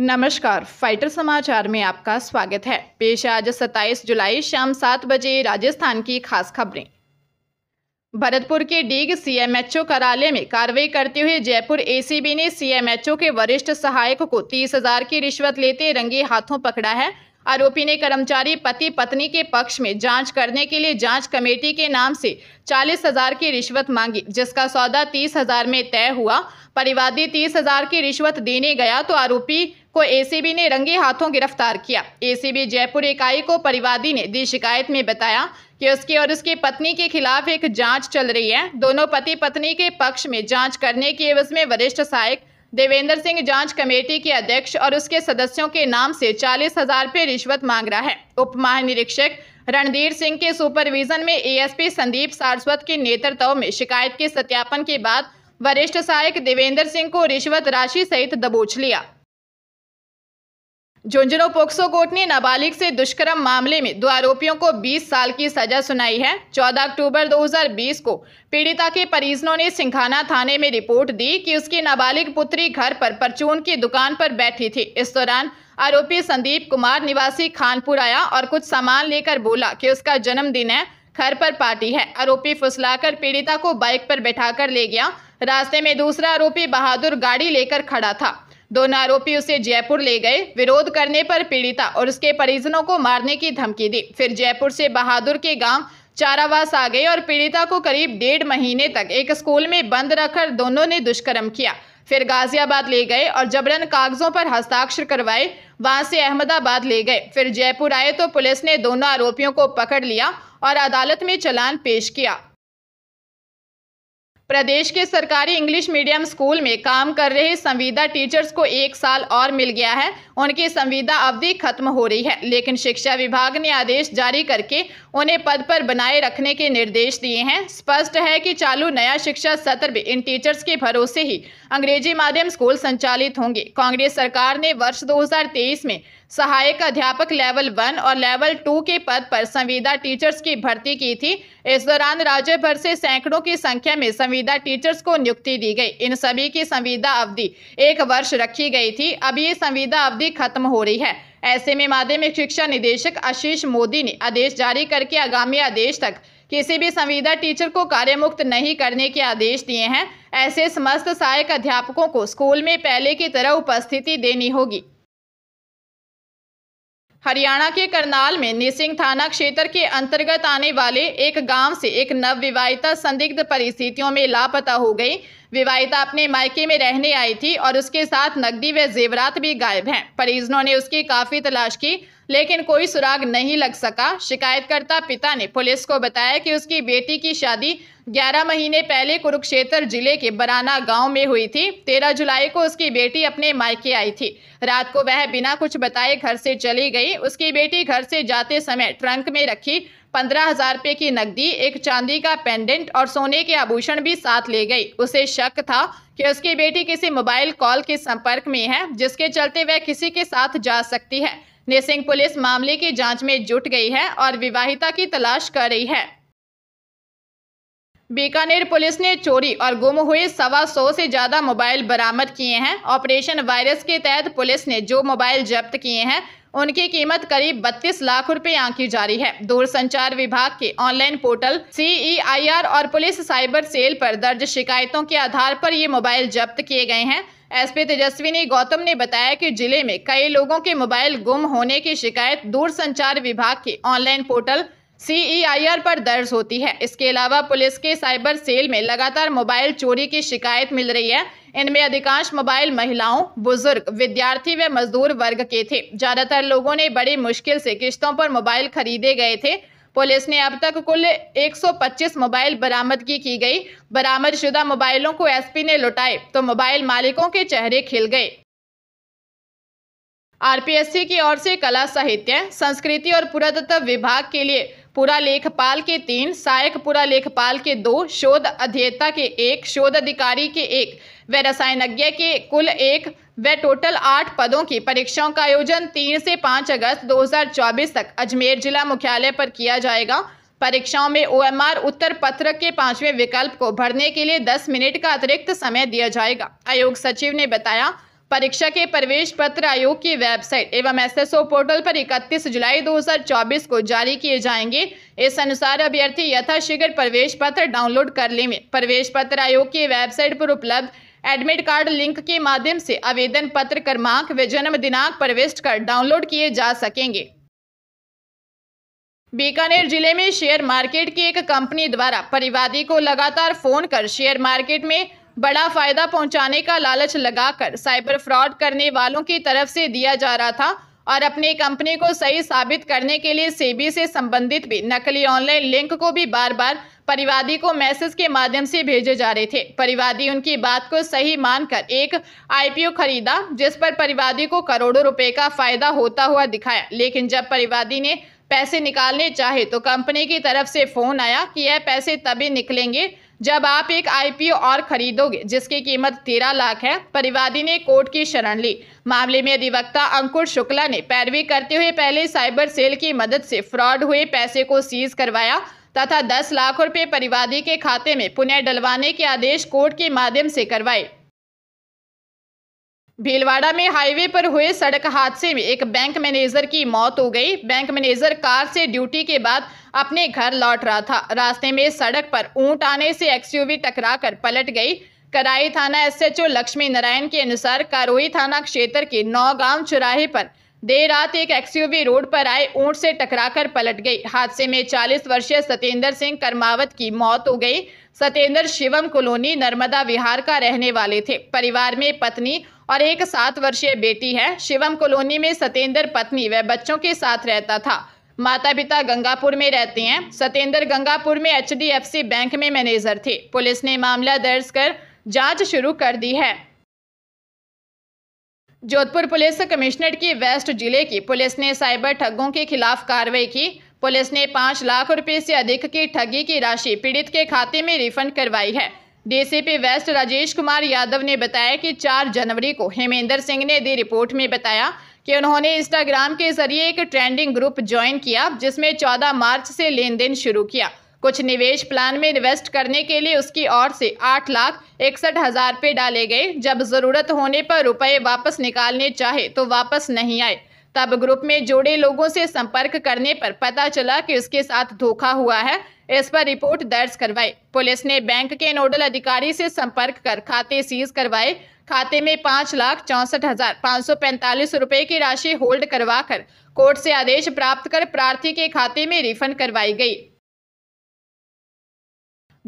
नमस्कार फाइटर समाचार में आपका स्वागत है पेश आज 27 जुलाई शाम सात बजे राजस्थान की खास खबरें भरतपुर के डीग सीएमएचओ कार्यालय में कार्रवाई करते हुए जयपुर एसीबी ने सीएमएचओ के वरिष्ठ सहायक को तीस हजार की रिश्वत लेते रंगे हाथों पकड़ा है आरोपी ने कर्मचारी पति पत्नी के पक्ष में जांच करने के लिए जांच कमेटी के नाम से चालीस हजार की रिश्वत मांगी जिसका सौदा तीस हजार में तय हुआ परिवादी तीस हजार की रिश्वत देने गया तो आरोपी को एसीबी ने रंगे हाथों गिरफ्तार किया एसीबी जयपुर इकाई को परिवादी ने दी शिकायत में बताया कि उसके और उसकी पत्नी के खिलाफ एक जांच चल रही है दोनों पति पत्नी के पक्ष में जांच करने के एवज में वरिष्ठ सहायक देवेंद्र सिंह जांच कमेटी के अध्यक्ष और उसके सदस्यों के नाम से चालीस हजार रुपये रिश्वत मांग रहा है उप महानिरीक्षक रणधीर सिंह के सुपरविजन में एएसपी संदीप सारस्वत के नेतृत्व में शिकायत के सत्यापन के बाद वरिष्ठ सहायक देवेंद्र सिंह को रिश्वत राशि सहित दबोच लिया झुंझुनू पोक्सो कोर्ट ने नाबालिग से दुष्कर्म मामले में दो आरोपियों को 20 साल की सजा सुनाई है 14 अक्टूबर 2020 को पीड़िता के परिजनों ने सिंघाना थाने में रिपोर्ट दी कि उसकी नाबालिग पुत्री घर पर परचून की दुकान पर बैठी थी इस दौरान आरोपी संदीप कुमार निवासी खानपुर आया और कुछ सामान लेकर बोला कि उसका जन्मदिन है घर पर पार्टी है आरोपी फुसलाकर पीड़िता को बाइक पर बैठा ले गया रास्ते में दूसरा आरोपी बहादुर गाड़ी लेकर खड़ा था दोनों आरोपी उसे जयपुर ले गए विरोध करने पर पीड़िता और उसके परिजनों को मारने की धमकी दी फिर जयपुर से बहादुर के गांव चारावास आ गए और पीड़िता को करीब डेढ़ महीने तक एक स्कूल में बंद रखकर दोनों ने दुष्कर्म किया फिर गाजियाबाद ले गए और जबरन कागजों पर हस्ताक्षर करवाए वहां से अहमदाबाद ले गए फिर जयपुर आए तो पुलिस ने दोनों आरोपियों को पकड़ लिया और अदालत में चलान पेश किया प्रदेश के सरकारी इंग्लिश मीडियम स्कूल में काम कर रहे संविदा टीचर्स को एक साल और मिल गया है उनकी संविदा अवधि खत्म हो रही है लेकिन शिक्षा विभाग ने आदेश जारी करके उन्हें पद पर बनाए रखने के निर्देश दिए हैं स्पष्ट है कि चालू नया शिक्षा सत्र में इन टीचर्स के भरोसे ही अंग्रेजी माध्यम स्कूल संचालित होंगे कांग्रेस सरकार ने वर्ष दो में सहायक अध्यापक लेवल वन और लेवल टू के पद पर संविदा टीचर्स की भर्ती की थी इस दौरान राज्य भर से सैकड़ों की संख्या में संविदा टीचर्स को नियुक्ति दी गई इन सभी की संविदा अवधि एक वर्ष रखी गई थी अब ये संविदा अवधि खत्म हो रही है ऐसे में माध्यमिक शिक्षा निदेशक आशीष मोदी ने आदेश जारी करके आगामी आदेश तक किसी भी संविदा टीचर को कार्यमुक्त नहीं करने के आदेश दिए हैं ऐसे समस्त सहायक अध्यापकों को स्कूल में पहले की तरह उपस्थिति देनी होगी हरियाणा के करनाल में निसिंग थाना क्षेत्र के अंतर्गत आने वाले एक गांव से एक नवविवाहिता संदिग्ध परिस्थितियों में लापता हो गई विवाहिता अपने मायके में रहने आई थी और उसके साथ नकदी व जेवरात भी गायब हैं परिजनों ने उसकी काफ़ी तलाश की लेकिन कोई सुराग नहीं लग सका शिकायतकर्ता पिता ने पुलिस को बताया कि उसकी बेटी की शादी 11 महीने पहले कुरुक्षेत्र जिले के बराना गांव में हुई थी 13 जुलाई को उसकी बेटी अपने मायके आई थी रात को वह बिना कुछ बताए घर से चली गई उसकी बेटी घर से जाते समय ट्रंक में रखी पंद्रह हजार रुपये की नकदी एक चांदी का पेंडेंट और सोने के आभूषण भी साथ ले गई उसे शक था कि उसकी बेटी किसी मोबाइल कॉल के संपर्क में है जिसके चलते वह किसी के साथ जा सकती है नेसिंग पुलिस मामले की जांच में जुट गई है और विवाहिता की तलाश कर रही है बीकानेर पुलिस ने चोरी और गुम हुए सवा सौ से ज़्यादा मोबाइल बरामद किए हैं ऑपरेशन वायरस के तहत पुलिस ने जो मोबाइल जब्त किए हैं उनकी कीमत करीब बत्तीस लाख रुपए आंकी जा रही है दूरसंचार विभाग के ऑनलाइन पोर्टल सीईआईआर e और पुलिस साइबर सेल पर दर्ज शिकायतों के आधार पर ये मोबाइल जब्त किए गए हैं एसपी तेजस्विनी गौतम ने बताया कि जिले में कई लोगों के मोबाइल गुम होने की शिकायत दूरसंचार विभाग के ऑनलाइन पोर्टल सीईआईआर e पर दर्ज होती है इसके अलावा पुलिस के साइबर सेल में लगातार मोबाइल चोरी की शिकायत मिल रही है इनमें अधिकांश मोबाइल महिलाओं बुजुर्ग विद्यार्थी व मजदूर वर्ग के थे ज्यादातर लोगों ने बड़ी मुश्किल से किश्तों पर मोबाइल खरीदे गए थे पुलिस ने अब तक कुल 125 मोबाइल बरामदगी की गई बरामद शुदा मोबाइलों को एसपी ने लुटाए तो मोबाइल मालिकों के चेहरे खिल गए आरपीएससी की ओर से कला साहित्य संस्कृति और पुरातत्व विभाग के लिए पुरा लेखपाल के तीन सहायक पुरा लेखपाल के दो शोध अध्येता के एक शोध अधिकारी के एक व रसायनज्ञ के कुल एक व टोटल आठ पदों की परीक्षाओं का आयोजन तीन से पाँच अगस्त 2024 तक अजमेर जिला मुख्यालय पर किया जाएगा परीक्षाओं में ओएमआर उत्तर पत्र के पांचवें विकल्प को भरने के लिए 10 मिनट का अतिरिक्त समय दिया जाएगा आयोग सचिव ने बताया परीक्षा के प्रवेश पत्र आयोग की वेबसाइट एवं एसएसओ पोर्टल पर 31 जुलाई 2024 को जारी किए जाएंगे इस अनुसार अभ्यर्थी यथाशीघ्र प्रवेश पत्र डाउनलोड कर लेंगे प्रवेश पत्र आयोग की वेबसाइट पर उपलब्ध एडमिट कार्ड लिंक के माध्यम से आवेदन पत्र क्रमांक व जन्म दिनांक प्रविष्ट कर डाउनलोड किए जा सकेंगे बीकानेर जिले में शेयर मार्केट की एक कंपनी द्वारा परिवादी को लगातार फोन कर शेयर मार्केट में बड़ा फ़ायदा पहुंचाने का लालच लगाकर साइबर फ्रॉड करने वालों की तरफ से दिया जा रहा था और अपनी कंपनी को सही साबित करने के लिए सेबी से संबंधित भी नकली ऑनलाइन लिंक को भी बार बार परिवादी को मैसेज के माध्यम से भेजे जा रहे थे परिवादी उनकी बात को सही मानकर एक आईपीओ खरीदा जिस पर परिवादी को करोड़ों रुपए का फायदा होता हुआ दिखाया लेकिन जब परिवादी ने पैसे निकालने चाहे तो कंपनी की तरफ से फ़ोन आया कि यह पैसे तभी निकलेंगे जब आप एक आईपीओ और खरीदोगे जिसकी कीमत तेरह लाख है परिवादी ने कोर्ट की शरण ली मामले में अधिवक्ता अंकुर शुक्ला ने पैरवी करते हुए पहले साइबर सेल की मदद से फ्रॉड हुए पैसे को सीज करवाया तथा दस लाख रुपए परिवादी के खाते में पुनः डलवाने के आदेश कोर्ट के माध्यम से करवाए भीलवाड़ा में हाईवे पर हुए सड़क हादसे में एक बैंक मैनेजर की मौत हो गई बैंक मैनेजर कार से ड्यूटी के बाद अपने घर लौट रहा था रास्ते में सड़क पर ऊंट आने से एक्सयूवी टकराकर पलट गई कराई थाना एसएचओ लक्ष्मी नारायण के अनुसार कारोई थाना क्षेत्र के नौगांव चौराहे पर देर रात एक एक्सयूवी रोड पर आए ऊंट से टकराकर पलट गई हादसे में 40 वर्षीय सतेंद्र सिंह करमावत की मौत हो गई सत्येंद्र शिवम कॉलोनी नर्मदा विहार का रहने वाले थे परिवार में पत्नी और एक सात वर्षीय बेटी है शिवम कॉलोनी में सत्येंद्र पत्नी व बच्चों के साथ रहता था माता पिता गंगापुर में रहते हैं सत्येंद्र गंगापुर में एच बैंक में मैनेजर थे पुलिस ने मामला दर्ज कर जांच शुरू कर दी है जोधपुर पुलिस कमिश्नर की वेस्ट जिले की पुलिस ने साइबर ठगों के खिलाफ कार्रवाई की पुलिस ने पाँच लाख रुपए से अधिक की ठगी की राशि पीड़ित के खाते में रिफंड करवाई है डीसीपी वेस्ट राजेश कुमार यादव ने बताया कि 4 जनवरी को हेमेंद्र सिंह ने दी रिपोर्ट में बताया कि उन्होंने इंस्टाग्राम के जरिए एक ट्रेंडिंग ग्रुप ज्वाइन किया जिसमें 14 मार्च से लेन देन शुरू किया कुछ निवेश प्लान में इन्वेस्ट करने के लिए उसकी ओर से आठ लाख इकसठ हजार रुपये डाले गए जब ज़रूरत होने पर रुपये वापस निकालने चाहे तो वापस नहीं आए तब ग्रुप में जुड़े लोगों से संपर्क करने पर पता चला कि उसके साथ धोखा हुआ है इस पर रिपोर्ट दर्ज करवाई पुलिस ने बैंक के नोडल अधिकारी से संपर्क कर खाते सीज करवाए खाते में पाँच लाख चौंसठ हजार पाँच सौ पैंतालीस रुपये की राशि होल्ड करवाकर कोर्ट से आदेश प्राप्त कर प्रार्थी के खाते में रिफंड करवाई गई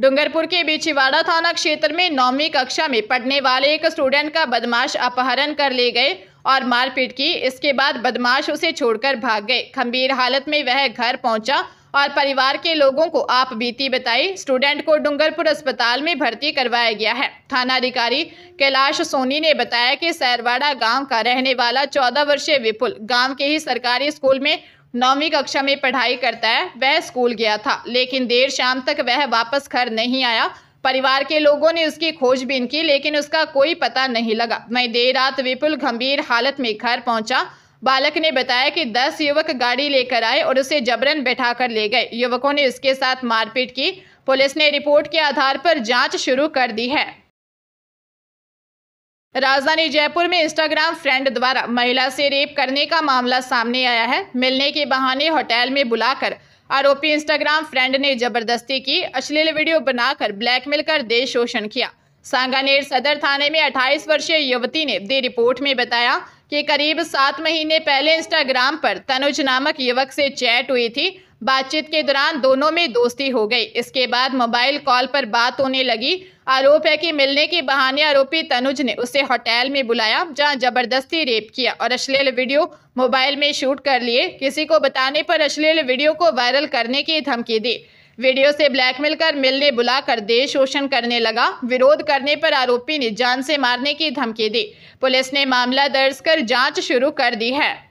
डूंगरपुर के बिछीवाड़ा थाना क्षेत्र में नौवीं कक्षा में पढ़ने वाले एक स्टूडेंट का बदमाश अपहरण कर ले गए और मारपीट की इसके बाद बदमाश उसे छोड़कर भाग गए खंबीर हालत में वह घर पहुंचा और परिवार के लोगों को आप बीती बताई स्टूडेंट को डूंगरपुर अस्पताल में भर्ती करवाया गया है थाना अधिकारी कैलाश सोनी ने बताया कि सैरवाड़ा गांव का रहने वाला चौदह वर्षीय विपुल गांव के ही सरकारी स्कूल में नौवीं कक्षा में पढ़ाई करता है वह स्कूल गया था लेकिन देर शाम तक वह वापस घर नहीं आया परिवार के लोगों ने उसकी खोजबीन की लेकिन उसका कोई पता नहीं लगा मैं देर रात विपुल गंभीर हालत में घर पहुंचा बालक ने बताया कि 10 युवक गाड़ी लेकर आए और उसे जबरन बैठा कर ले गए युवकों ने उसके साथ मारपीट की पुलिस ने रिपोर्ट के आधार पर जांच शुरू कर दी है राजधानी जयपुर में इंस्टाग्राम फ्रेंड द्वारा महिला से रेप करने का मामला सामने आया है मिलने के बहाने होटल में बुलाकर आरोपी इंस्टाग्राम फ्रेंड ने जबरदस्ती की अश्लील वीडियो बनाकर ब्लैकमेल कर देश शोषण किया सांगानेर सदर थाने में 28 वर्षीय युवती ने दी रिपोर्ट में बताया कि करीब सात महीने पहले इंस्टाग्राम पर तनुज नामक युवक से चैट हुई थी बातचीत के दौरान दोनों में दोस्ती हो गई इसके बाद मोबाइल कॉल पर बात होने लगी आरोप है कि मिलने के बहाने आरोपी तनुज ने उसे होटल में बुलाया जहां जबरदस्ती रेप किया और अश्लील वीडियो मोबाइल में शूट कर लिए किसी को बताने पर अश्लील वीडियो को वायरल करने की धमकी दी वीडियो से ब्लैकमेल कर मिलने बुलाकर देश शोषण करने लगा विरोध करने पर आरोपी ने जान से मारने की धमकी दी पुलिस ने मामला दर्ज कर जांच शुरू कर दी है